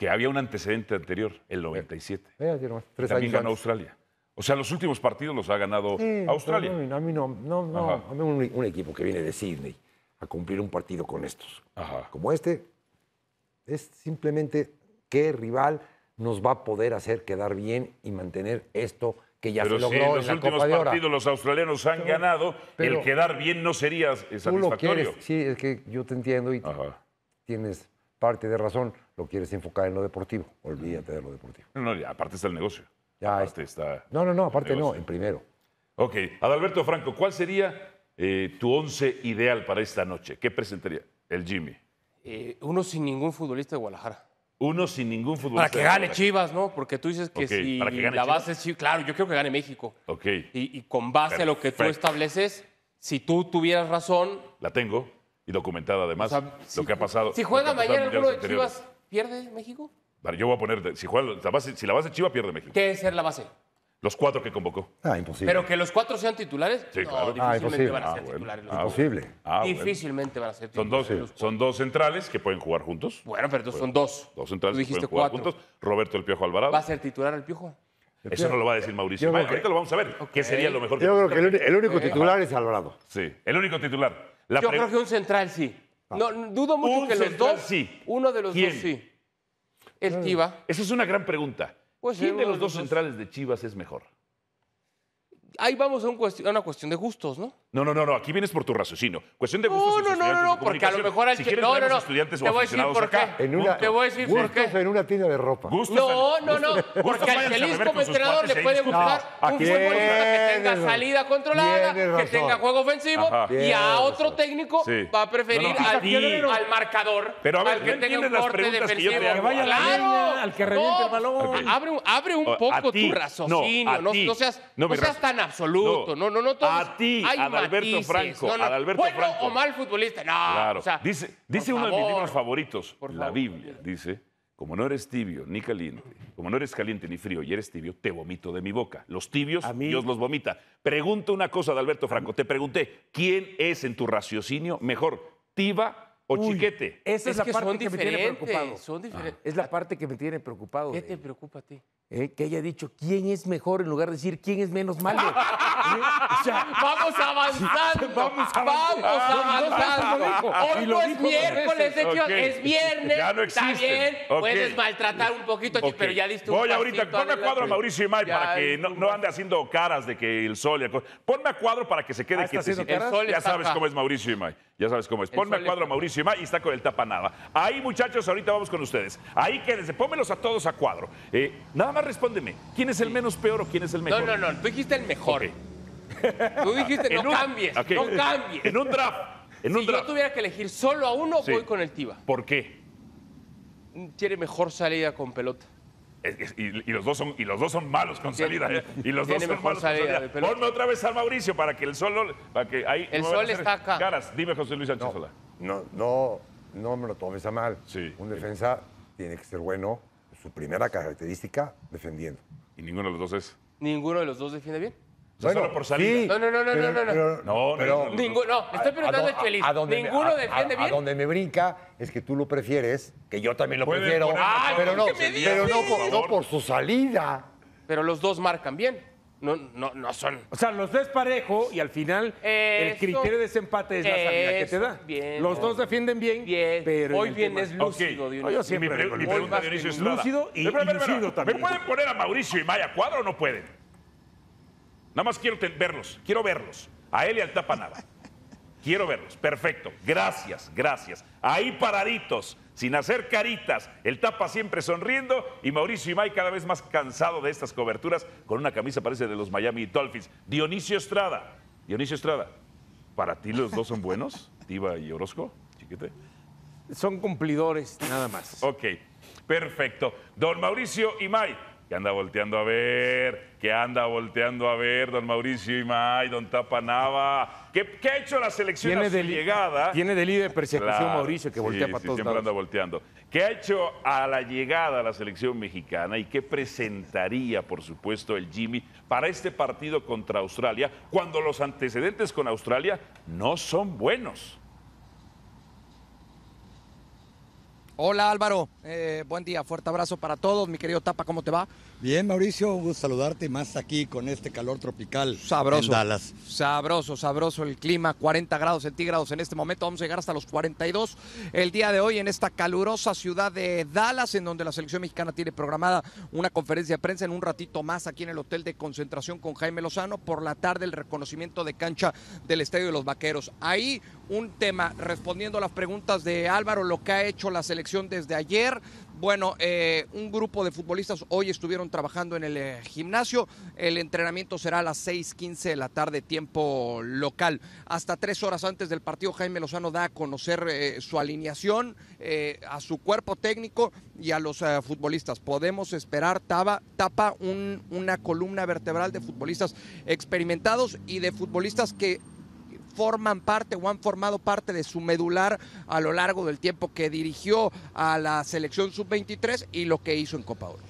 que había un antecedente anterior, el 97. También ganó Australia. O sea, los últimos partidos los ha ganado Australia. a mí no, no, a mí un, equipo que viene de Sydney a cumplir un partido con estos, como este, es simplemente qué rival nos va a poder hacer quedar bien y mantener esto que ya se logró si en los últimos partidos los australianos han ganado, el quedar bien no sería satisfactorio. sí, es que yo te entiendo y tienes parte de razón, lo quieres enfocar en lo deportivo. Olvídate de lo deportivo. No, no, aparte está el negocio. Ya aparte está. No, no, no, aparte no, en primero. Ok, Adalberto Franco, ¿cuál sería eh, tu once ideal para esta noche? ¿Qué presentaría el Jimmy? Eh, uno sin ningún futbolista de Guadalajara. Uno sin ningún futbolista. Para que gane Chivas, ¿no? Porque tú dices que si la base es claro, yo quiero que gane México. Ok. Y, con base a lo que tú estableces, si tú tuvieras razón. La tengo y documentada además lo que ha pasado. Si juega ayer el club de Chivas, ¿pierde México? Vale, yo voy a poner, si, juega la base, si la base pierde México. ¿Qué es ser la base? Los cuatro que convocó. Ah, imposible. Pero que los cuatro sean titulares, sí, claro. difícilmente van a ser titulares. imposible. difícilmente van a ser titulares. Son dos, son dos centrales que pueden jugar juntos. Bueno, pero son dos. Dos centrales que pueden jugar juntos. Roberto El Piojo Alvarado. ¿Va a ser titular el Piojo? Eso no lo va a decir eh, Mauricio. que... ahorita lo vamos a ver. ¿Qué sería lo mejor? Yo creo que el, único titular es Alvarado. Sí, el único titular. Yo creo que un central sí. Ah. dudo mucho que los dos. Uno de los dos sí. El Chivas. Esa es una gran pregunta. ¿Quién de los dos centrales de Chivas es mejor? ahí vamos a, un a, una cuestión de gustos, ¿no? No, no, no, no, aquí vienes por tu raciocinio. Cuestión de gustos. No, no, no, no, porque a lo mejor al que no, no, no. estudiantes te voy a decir por qué. te voy a decir por qué. en una tienda de ropa. no, no, no, porque al feliz como entrenador le puede gustar un fútbol que tenga salida controlada, que tenga juego ofensivo y a otro técnico va a preferir al marcador, al que tenga un corte defensivo. Que al que reviente el balón. Abre un poco tu raciocinio, no seas tan absoluto. No, no, no. a ti, a Alberto Franco. a Alberto Adalberto bueno Franco. o mal futbolista. No. dice dice uno de mis libros favoritos, la Biblia. Dice: Como no eres tibio ni caliente, como no eres caliente ni frío y eres tibio, te vomito de mi boca. Los tibios, Dios los vomita. Pregunto una cosa de Alberto Franco. Te pregunté: ¿quién es en tu raciocinio mejor, Tiba o chiquete. Esa es, la parte que me tiene preocupado. Ah. Es la parte que me tiene preocupado. ¿Qué te preocupa a ti? Eh, que haya dicho quién es mejor en lugar de decir quién es menos malo. vamos avanzando. vamos avanzando. Hoy no es miércoles, es viernes. Ya no existe. Está bien, puedes maltratar un poquito, pero ya diste un Voy ahorita, ponme a cuadro a Mauricio y para que no, ande haciendo caras de que el sol... Y Ponme a cuadro para que se quede ah, quieto. ya sabes cómo es Mauricio y ya sabes cómo es. Ponme a cuadro a Mauricio y está con el tapanada. Ahí, muchachos, ahorita vamos con ustedes. Ahí quédense, pónmelos a todos a cuadro. Eh, nada más respóndeme. ¿Quién es el menos peor o quién es el mejor? No, no, no. Tú dijiste el mejor. Tú dijiste, no cambies, no cambies. En un draft. En si yo tuviera que elegir solo a uno, voy con el Tiva. ¿Por qué? Tiene mejor salida con pelota. Y, los dos son, y los dos son malos con salida. ¿eh? Y los dos son malos con salida. Ponme otra vez al Mauricio para que el sol. Para que el sol está acá. Caras, dime, José Luis Sánchez no, no, no, me lo tomes a mal. Sí, Un defensa tiene que ser bueno. Su primera característica, defendiendo. ¿Y ninguno de los dos es? Ninguno de los dos defiende bien solo por salir. no, no, no, no, no, no, no, no, Ninguno, no, estoy preguntando el feliz. A, Ninguno defiende bien. A donde me brinca es que tú lo prefieres, que yo también lo prefiero. pero no, pero no, por, no por su salida. Pero los dos marcan bien. No, no, no son. O sea, los dos parejo y al final el criterio de desempate es la salida que te da. los dos defienden bien, pero. Hoy bien es lúcido, okay. mi, mi pregunta, Dionisio, es lúcido y lúcido también. ¿Me pueden poner a Mauricio y Maya cuadro o no pueden? Nada más quiero verlos, quiero verlos. A él y al tapa nada. Quiero verlos. Perfecto. Gracias, gracias. Ahí paraditos, sin hacer caritas. El tapa siempre sonriendo y Mauricio Imay cada vez más cansado de estas coberturas con una camisa parece de los Miami Dolphins. Dionisio Estrada. Dionisio Estrada, ¿para ti los dos son buenos? Tiba y Orozco, chiquete. Son cumplidores, nada más. Ok, perfecto. Don Mauricio Imay, que anda volteando a ver, que anda volteando a ver, don Mauricio Imay, don Tapanava. ¿Qué, ha hecho la selección a su llegada? Tiene de persecución Mauricio, que voltea para sí, todos siempre anda volteando. ¿Qué ha hecho a la llegada a la selección mexicana y qué presentaría, por supuesto, el Jimmy para este partido contra Australia, cuando los antecedentes con Australia no son buenos? Hola Álvaro, eh, buen día, fuerte abrazo para todos. Mi querido Tapa, ¿cómo te va? Bien, Mauricio, un gusto saludarte más aquí con este calor tropical sabroso, en Dallas. Sabroso, sabroso el clima, 40 grados centígrados en este momento, vamos a llegar hasta los 42 el día de hoy en esta calurosa ciudad de Dallas, en donde la selección mexicana tiene programada una conferencia de prensa en un ratito más aquí en el hotel de concentración con Jaime Lozano, por la tarde el reconocimiento de cancha del Estadio de los Vaqueros. Ahí un tema, respondiendo a las preguntas de Álvaro, lo que ha hecho la selección desde ayer, bueno, eh, un grupo de futbolistas hoy estuvieron trabajando en el eh, gimnasio. El entrenamiento será a las 6.15 de la tarde, tiempo local. Hasta tres horas antes del partido, Jaime Lozano da a conocer eh, su alineación a su cuerpo técnico y a los futbolistas. Podemos esperar taba, tapa un, una columna vertebral de futbolistas experimentados y de futbolistas que forman parte o han formado parte de su medular a lo largo del tiempo que dirigió a la selección sub-23 y lo que hizo en Copa Oro.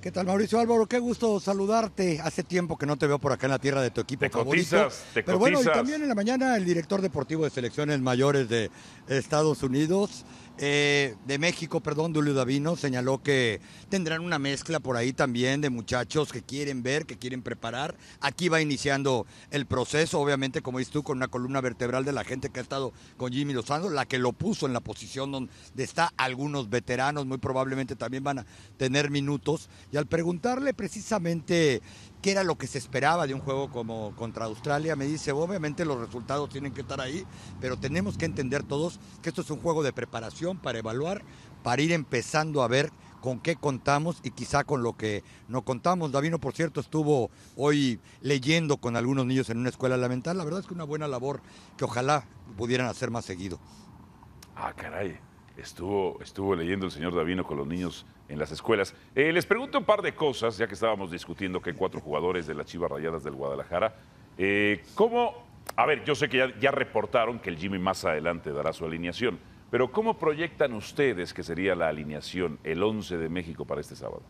¿Qué tal, Mauricio Álvaro? Qué gusto saludarte. Hace tiempo que no te veo por acá en la tierra de tu equipo te Cotizas, te Pero bueno, y también en la mañana el director deportivo de selecciones mayores de Estados Unidos eh, de México, perdón, Julio Davino, señaló que tendrán una mezcla por ahí también de muchachos que quieren ver, que quieren preparar. Aquí va iniciando el proceso, obviamente, como dices tú, con una columna vertebral de la gente que ha estado con Jimmy Lozano, la que lo puso en la posición donde está algunos veteranos, muy probablemente también van a tener minutos. Y al preguntarle precisamente qué era lo que se esperaba de un juego como contra Australia. Me dice, obviamente los resultados tienen que estar ahí, pero tenemos que entender todos que esto es un juego de preparación para evaluar, para ir empezando a ver con qué contamos y quizá con lo que no contamos. Davino, por cierto, estuvo hoy leyendo con algunos niños en una escuela elemental. La verdad es que una buena labor que ojalá pudieran hacer más seguido. Ah, caray estuvo, leyendo el señor Davino con los niños en las escuelas. Eh, les pregunto un par de cosas, ya que estábamos discutiendo que cuatro jugadores de las Chivas Rayadas del Guadalajara. Eh, ¿Cómo? A ver, yo sé que ya, ya reportaron que el Jimmy más adelante dará su alineación, pero ¿cómo proyectan ustedes que sería la alineación, el 11 de México para este sábado?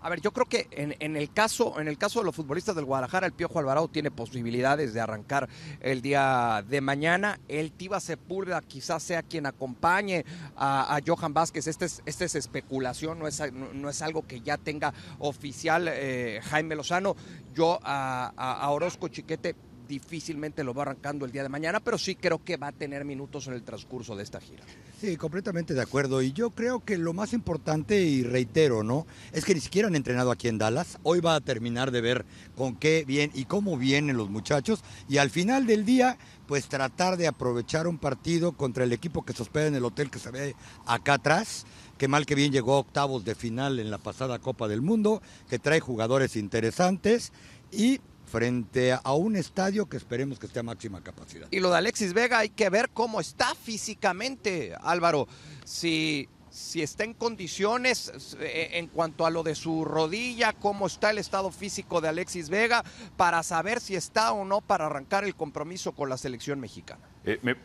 A ver, yo creo que en, el caso, en el caso de los futbolistas del Guadalajara, el Piojo Alvarado tiene posibilidades de arrancar el día de mañana. El Tiba Sepúlveda quizás sea quien acompañe a, Johan Vázquez. Esta es, este es especulación, no es, es algo que ya tenga oficial eh, Jaime Lozano. Yo a, a Orozco Chiquete difícilmente lo va arrancando el día de mañana, pero sí creo que va a tener minutos en el transcurso de esta gira. Sí, completamente de acuerdo. Y yo creo que lo más importante, y reitero, ¿no? Es que ni siquiera han entrenado aquí en Dallas. Hoy va a terminar de ver con qué bien y cómo vienen los muchachos. Y al final del día, pues tratar de aprovechar un partido contra el equipo que se hospeda en el hotel que se ve acá atrás que mal que bien llegó a octavos de final en la pasada Copa del Mundo, que trae jugadores interesantes y frente a un estadio que esperemos que esté a máxima capacidad. Y lo de Alexis Vega, hay que ver cómo está físicamente, Álvaro. Si, si está en condiciones eh, en cuanto a lo de su rodilla, cómo está el estado físico de Alexis Vega, para saber si está o no para arrancar el compromiso con la selección mexicana. Eh, me,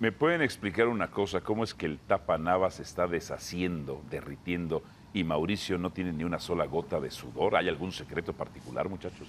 me, pueden explicar una cosa? ¿Cómo es que el Tapa Navas está deshaciendo, derritiendo? Y Mauricio no tiene ni una sola gota de sudor. ¿Hay algún secreto particular, muchachos?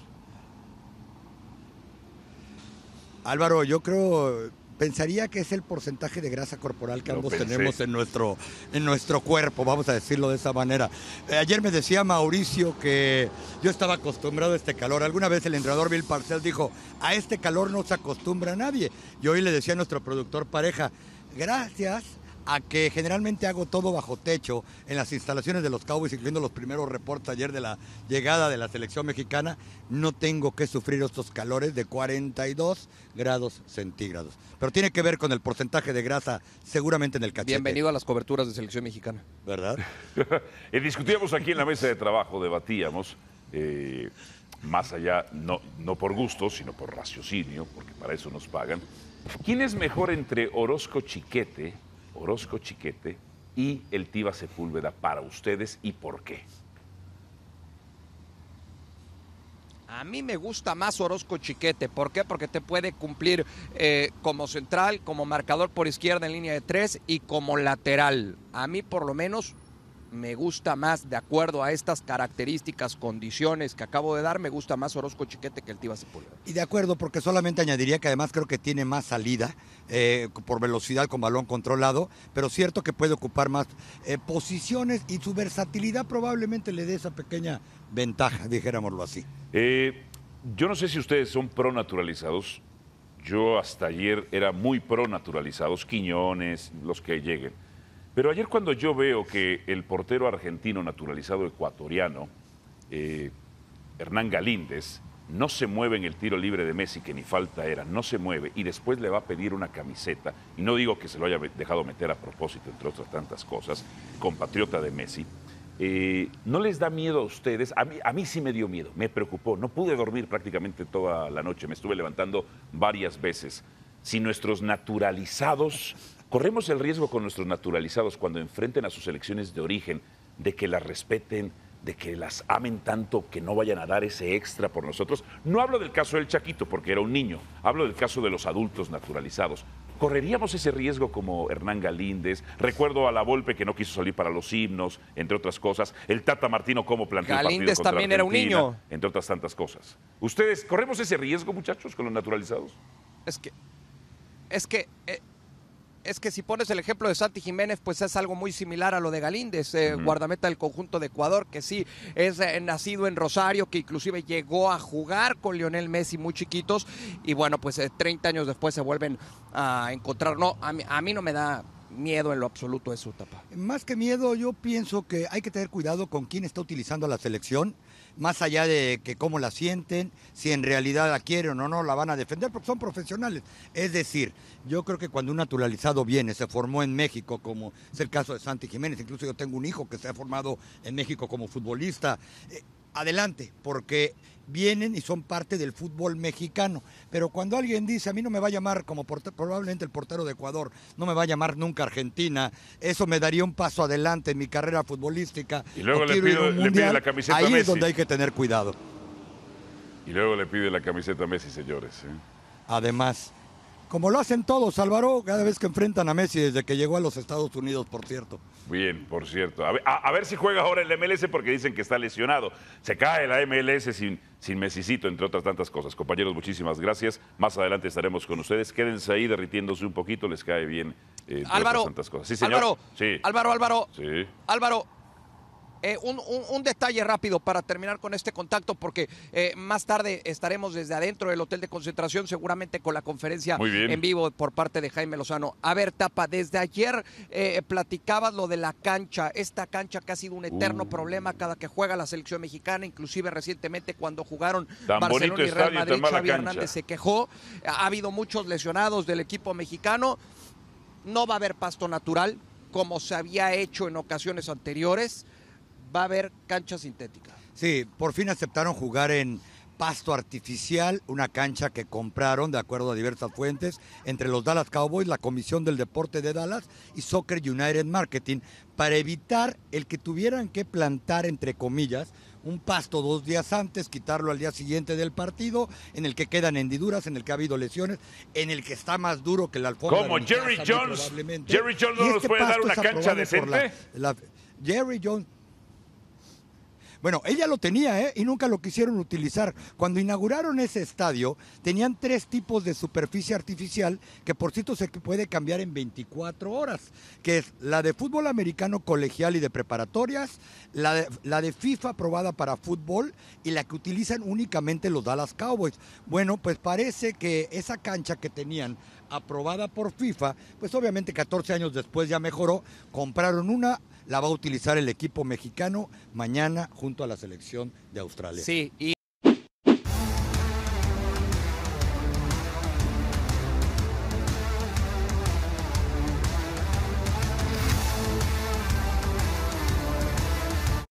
Álvaro, yo creo, pensaría que es el porcentaje de grasa corporal que ambos tenemos en nuestro, en nuestro cuerpo, vamos a decirlo de esa manera. Eh, ayer me decía Mauricio que yo estaba acostumbrado a este calor. Alguna vez el entrenador Bill Parcel dijo, a este calor no se acostumbra nadie. Y hoy le decía a nuestro productor pareja, gracias a que generalmente hago todo bajo techo en las instalaciones de los Cowboys, incluyendo los primeros reportes ayer de la llegada de la selección mexicana, no tengo que sufrir estos calores de 42 grados centígrados. Pero tiene que ver con el porcentaje de grasa seguramente en el cachete. Bienvenido a las coberturas de selección mexicana. ¿Verdad? discutíamos aquí en la mesa de trabajo, debatíamos. Eh, más allá, no, no por gusto, sino por raciocinio, porque para eso nos pagan. ¿Quién es mejor entre Orozco Chiquete Orozco Chiquete y el Tiva Sepúlveda para ustedes y por qué? A mí me gusta más Orozco Chiquete. ¿Por qué? Porque te puede cumplir eh, como central, como marcador por izquierda en línea de tres y como lateral. A mí por lo menos me gusta más, de acuerdo a estas características, condiciones que acabo de dar, me gusta más Orozco Chiquete que el Tiva Y de acuerdo, porque solamente añadiría que además creo que tiene más salida eh, por velocidad con balón controlado, pero cierto que puede ocupar más eh, posiciones y su versatilidad probablemente le dé esa pequeña ventaja, dijéramoslo así. Eh, yo no sé si ustedes son pronaturalizados. Yo hasta ayer era muy naturalizados. Quiñones, los que lleguen pero ayer cuando yo veo que el portero argentino naturalizado ecuatoriano, eh, Hernán Galíndez, no se mueve en el tiro libre de Messi, que ni falta era, no se mueve, y después le va a pedir una camiseta, y no digo que se lo haya dejado meter a propósito, entre otras tantas cosas, compatriota de Messi, eh, ¿no les da miedo a ustedes? a mí sí me dio miedo, me preocupó, no pude dormir prácticamente toda la noche, me estuve levantando varias veces. Si nuestros naturalizados Corremos el riesgo con nuestros naturalizados cuando enfrenten a sus elecciones de origen de que las respeten, de que las amen tanto que no vayan a dar ese extra por nosotros. No hablo del caso del Chaquito, porque era un niño, hablo del caso de los adultos naturalizados. ¿Correríamos ese riesgo como Hernán Galíndez? Recuerdo a la Volpe que no quiso salir para los himnos, entre otras cosas. El Tata Martino como planteó Galíndez el partido también era un niño. Entre otras tantas cosas. ¿Ustedes corremos ese riesgo, muchachos, con los naturalizados? Es que... Es que... Eh, es que si pones el ejemplo de Santi Jiménez, pues es algo muy similar a lo de Galíndez, eh, guardameta del conjunto de Ecuador, que sí es eh, nacido en Rosario, que inclusive llegó a jugar con Lionel Messi muy chiquitos y bueno, pues 30 eh, años después se vuelven a encontrar. No, a mí, no me da miedo en lo absoluto eso, Tapa. Más que miedo, yo pienso que hay que tener cuidado con quién está utilizando a la selección más allá de que cómo la sienten, si en realidad la quieren o no, la van a defender, porque son profesionales. Es decir, yo creo que cuando un naturalizado viene, se formó en México, como es el caso de Santi Jiménez, incluso yo tengo un hijo que se ha formado en México como futbolista, eh, adelante, porque vienen y son parte del fútbol mexicano. Pero cuando alguien dice, a mí no me va a llamar como probablemente el portero de Ecuador, no me va a llamar nunca Argentina, eso me daría un paso adelante en mi carrera futbolística. Y luego le, pide la camiseta a Messi. es donde hay que tener cuidado. Y luego le pide la camiseta a Messi, señores. ¿eh? Además, como lo hacen todos, Álvaro, cada vez que enfrentan a Messi desde que llegó a los Estados Unidos, por cierto. Bien, por cierto. A ver, si juega ahora el MLS porque dicen que está lesionado. Se cae la MLS sin, sin entre otras tantas cosas. Compañeros, muchísimas gracias. Más adelante estaremos con ustedes. Quédense ahí derritiéndose un poquito, les cae bien. Eh, Álvaro, tantas cosas. Sí, señor. sí. Álvaro, Álvaro. Sí. Álvaro, eh, un, detalle rápido para terminar con este contacto, porque eh, más tarde estaremos desde adentro del hotel de concentración, seguramente con la conferencia en vivo por parte de Jaime Lozano. A ver, Tapa, desde ayer eh, platicabas lo de la cancha, esta cancha que ha sido un eterno uh. problema cada que juega la selección mexicana, inclusive recientemente cuando jugaron Barcelona y Real Madrid, Xavi Hernández se quejó. Ha habido muchos lesionados del equipo mexicano. No va a haber pasto natural, como se había hecho en ocasiones anteriores va a haber cancha sintética. Sí, por fin aceptaron jugar en pasto artificial, una cancha que compraron de acuerdo a diversas fuentes entre los Dallas Cowboys, la Comisión del Deporte de Dallas y Soccer United Marketing para evitar el que tuvieran que plantar, entre comillas, un pasto dos días antes, quitarlo al día siguiente del partido, en el que quedan hendiduras, en el que ha habido lesiones, en el que está más duro que el alfombra. Como Jerry Jones. Jerry Jones no nos puede dar una cancha decente. Jerry Jones bueno, ella lo tenía, ¿eh? Y nunca lo quisieron utilizar. Cuando inauguraron ese estadio, tenían tres tipos de superficie artificial, que por cierto se puede cambiar en 24 horas, que es la de fútbol americano colegial y de preparatorias, la de, la de FIFA aprobada para fútbol y la que utilizan únicamente los Dallas Cowboys. Bueno, pues parece que esa cancha que tenían aprobada por FIFA, pues obviamente 14 años después ya mejoró, compraron una la va a utilizar el equipo mexicano mañana junto a la selección de Australia.